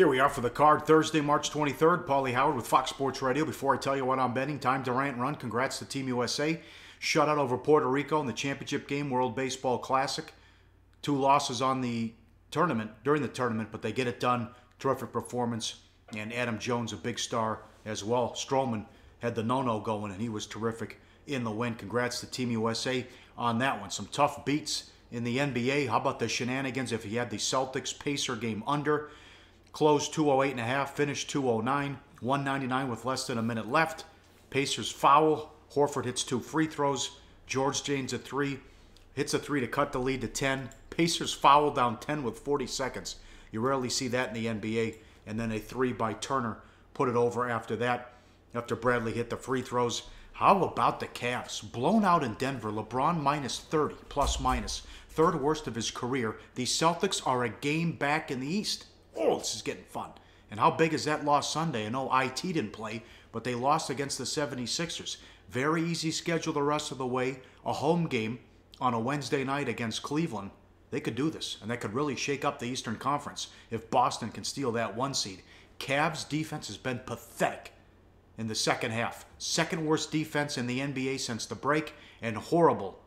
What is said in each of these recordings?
Here we are for the card Thursday, March 23rd. Paulie Howard with Fox Sports Radio. Before I tell you what I'm betting, time Durant run. Congrats to Team USA. Shutout over Puerto Rico in the championship game, World Baseball Classic. Two losses on the tournament during the tournament, but they get it done. Terrific performance. And Adam Jones, a big star as well. Strowman had the no-no going, and he was terrific in the win. Congrats to Team USA on that one. Some tough beats in the NBA. How about the shenanigans if he had the Celtics Pacer game under? Closed 208 and a half, finished 209, 199 with less than a minute left. Pacers foul. Horford hits two free throws. George James a three, hits a three to cut the lead to 10. Pacers foul down 10 with 40 seconds. You rarely see that in the NBA. And then a three by Turner put it over after that, after Bradley hit the free throws. How about the Cavs? Blown out in Denver, LeBron minus 30, plus minus. Third worst of his career. The Celtics are a game back in the East oh, this is getting fun. And how big is that loss Sunday? I know IT didn't play, but they lost against the 76ers. Very easy schedule the rest of the way. A home game on a Wednesday night against Cleveland. They could do this, and that could really shake up the Eastern Conference if Boston can steal that one seed. Cavs' defense has been pathetic in the second half. Second worst defense in the NBA since the break, and horrible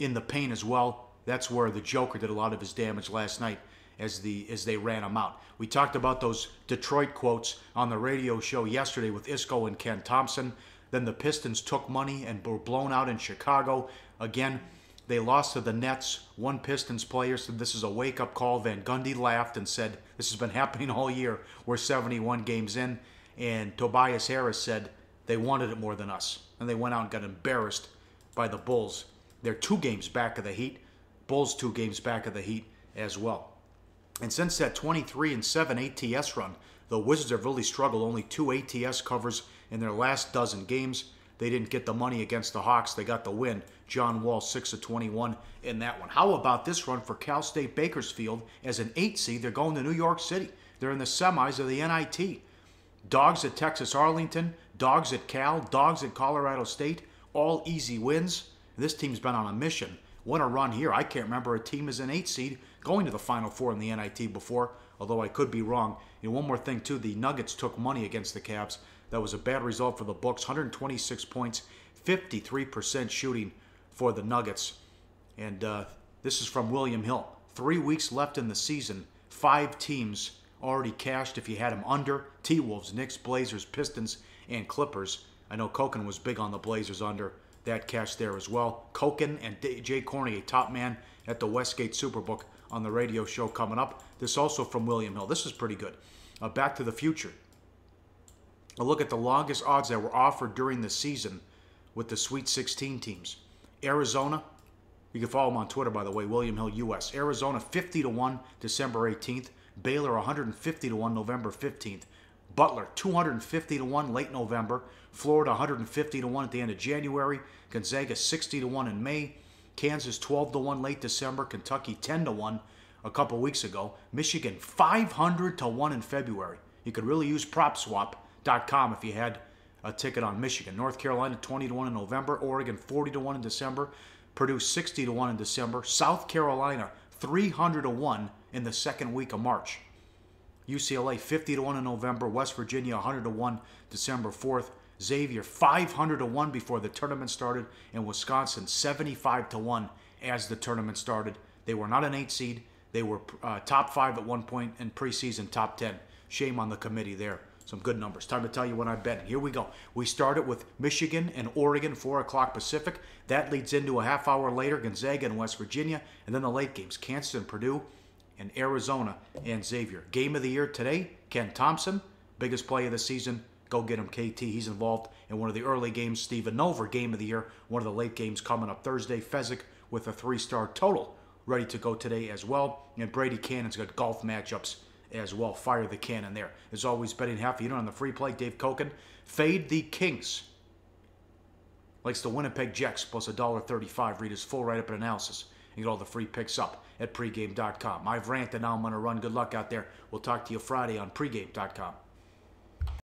in the paint as well. That's where the Joker did a lot of his damage last night as the as they ran him out. We talked about those Detroit quotes on the radio show yesterday with Isco and Ken Thompson. Then the Pistons took money and were blown out in Chicago. Again, they lost to the Nets. One Pistons player said this is a wake up call. Van Gundy laughed and said, This has been happening all year. We're 71 games in. And Tobias Harris said, They wanted it more than us. And they went out and got embarrassed by the Bulls. They're two games back of the Heat. Bulls two games back of the Heat as well. And since that 23 and 7 ATS run, the Wizards have really struggled. Only two ATS covers in their last dozen games. They didn't get the money against the Hawks. They got the win. John Wall, 6 of 21 in that one. How about this run for Cal State Bakersfield as an 8 seed? They're going to New York City. They're in the semis of the NIT. Dogs at Texas Arlington, dogs at Cal, dogs at Colorado State, all easy wins. This team's been on a mission. Won a run here. I can't remember a team as an 8 seed going to the Final Four in the NIT before, although I could be wrong. And one more thing, too, the Nuggets took money against the Cavs. That was a bad result for the books 126 points, 53% shooting for the Nuggets. And uh, this is from William Hill. Three weeks left in the season, five teams already cashed if you had them under T Wolves, Knicks, Blazers, Pistons, and Clippers. I know Koken was big on the Blazers under that cash there as well. Koken and Jay Corney, a top man at the Westgate Superbook, on the radio show coming up. This also from William Hill. This is pretty good. Uh, Back to the Future. A look at the longest odds that were offered during the season with the Sweet 16 teams. Arizona, you can follow him on Twitter, by the way, William Hill US. Arizona 50 to 1 December 18th. Baylor 150 to 1 November 15th. Butler 250 to 1 late November. Florida 150 to 1 at the end of January. Gonzaga 60 to 1 in May. Kansas 12 to 1 late December, Kentucky 10 to 1 a couple weeks ago, Michigan 500 to 1 in February. You could really use propswap.com if you had a ticket on Michigan. North Carolina 20 to 1 in November, Oregon 40 to 1 in December, Purdue 60 to 1 in December, South Carolina 300 to 1 in the second week of March. UCLA 50 to 1 in November, West Virginia 100 to 1 December 4th, Xavier 500 to 1 before the tournament started, and Wisconsin 75 to 1 as the tournament started. They were not an eight seed. They were uh, top five at one point point in preseason top 10. Shame on the committee there. Some good numbers. Time to tell you what I'm betting. Here we go. We started with Michigan and Oregon, 4 o'clock Pacific. That leads into a half hour later, Gonzaga and West Virginia. And then the late games, Kansas and Purdue and Arizona and Xavier. Game of the year today, Ken Thompson. Biggest play of the season, Go get him, KT. He's involved in one of the early games. Steven Nover, game of the year. One of the late games coming up Thursday. Fezzik with a three-star total ready to go today as well. And Brady Cannon's got golf matchups as well. Fire the cannon there. As always, betting half unit on the free play. Dave Koken. Fade the Kings. Likes the Winnipeg Jets plus $1.35. Read his full write-up and analysis and get all the free picks up at pregame.com. I've ranted now. I'm gonna run. Good luck out there. We'll talk to you Friday on pregame.com.